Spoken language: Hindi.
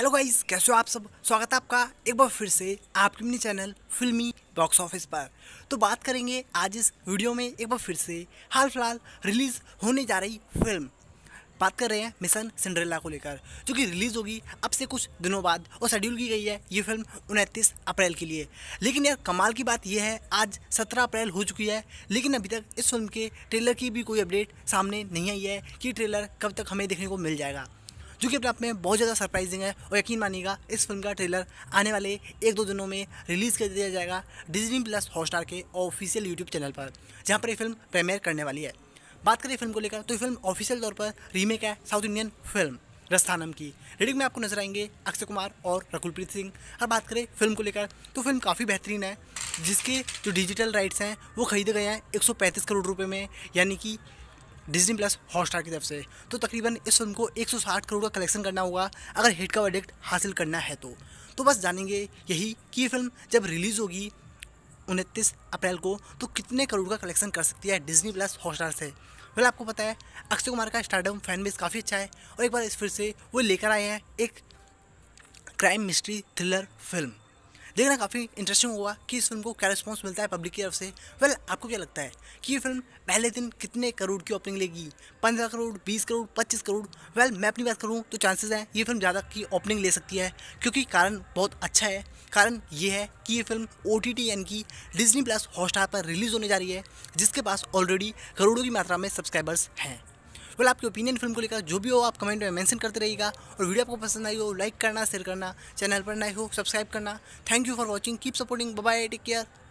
हेलो गाइस कैसे हो आप सब स्वागत है आपका एक बार फिर से आपके mini channel Filmy box office पर तो बात करेंगे आज इस वीडियो में एक बार फिर से हाल फिलहाल रिलीज़ होने जा रही फिल्म बात कर रहे हैं मिशन सिंड्रेला को लेकर जो कि रिलीज़ होगी अब से कुछ दिनों बाद और शेड्यूल की गई है ये फिल्म उनतीस अप्रैल के लिए लेकिन यार कमाल की बात यह है आज 17 अप्रैल हो चुकी है लेकिन अभी तक इस फिल्म के ट्रेलर की भी कोई अपडेट सामने नहीं आई है कि ट्रेलर कब तक हमें देखने को मिल जाएगा जो कि अपने आप में बहुत ज़्यादा सरप्राइजिंग है और यकीन मानिएगा इस फिल्म का ट्रेलर आने वाले एक दो दिनों में रिलीज़ कर दिया जाएगा डिजनी प्लस हॉटस्टार के ऑफिशियल यूट्यूब चैनल पर जहाँ पर ये फिल्म प्रेमियर करने वाली है बात करें फिल्म को लेकर तो ये फिल्म ऑफिशियल तौर पर रीमेक है साउथ इंडियन फिल्म रस्थानम की रेडिंग में आपको नजर आएंगे अक्षय कुमार और रकुलप्रीत सिंह और बात करें फिल्म को लेकर तो फिल्म काफ़ी बेहतरीन है जिसके जो डिजिटल राइट्स हैं वो खरीदे गए हैं 135 करोड़ रुपए में यानी कि डिजनी प्लस हॉटस्टार की तरफ से तो तकरीबन इस फिल्म को 160 करोड़ का कलेक्शन करना होगा अगर हिट का वर्डिक्ट हासिल करना है तो तो बस जानेंगे यही कि फिल्म जब रिलीज़ होगी उनतीस अप्रैल को तो कितने करोड़ का कलेक्शन कर सकती है डिजनी प्लस हॉटस्टार से वह आपको पता है अक्षय कुमार का स्टार्टअप फैन बेस काफ़ी अच्छा है और एक बार इस फिर से वो लेकर आए हैं एक क्राइम मिस्ट्री थ्रिलर फिल्म देखना काफ़ी इंटरेस्टिंग हुआ कि इस फिल्म को क्या रिस्पॉन्स मिलता है पब्लिक की तरफ से वेल well, आपको क्या लगता है कि ये फिल्म पहले दिन कितने करोड़ की ओपनिंग लेगी पंद्रह करोड़ बीस करोड़ पच्चीस करोड़ वेल well, मैं अपनी बात करूँ तो चांसेस हैं ये फिल्म ज़्यादा की ओपनिंग ले सकती है क्योंकि कारण बहुत अच्छा है कारण ये है कि ये फिल्म ओ टी टी एन की डिजनी प्लस हॉटस्टार पर रिलीज़ होने जा रही है जिसके पास ऑलरेडी करोड़ों की मात्रा में सब्सक्राइबर्स हैं बोल आपकी ओपिनियन फिल्म को लेकर जो भी हो आप कमेंट में मैंशन करते रहिएगा और वीडियो आपको पसंद आई हो लाइक करना शेयर करना चैनल पर नए हो सब्सक्राइब करना thank you for watching keep supporting bye take care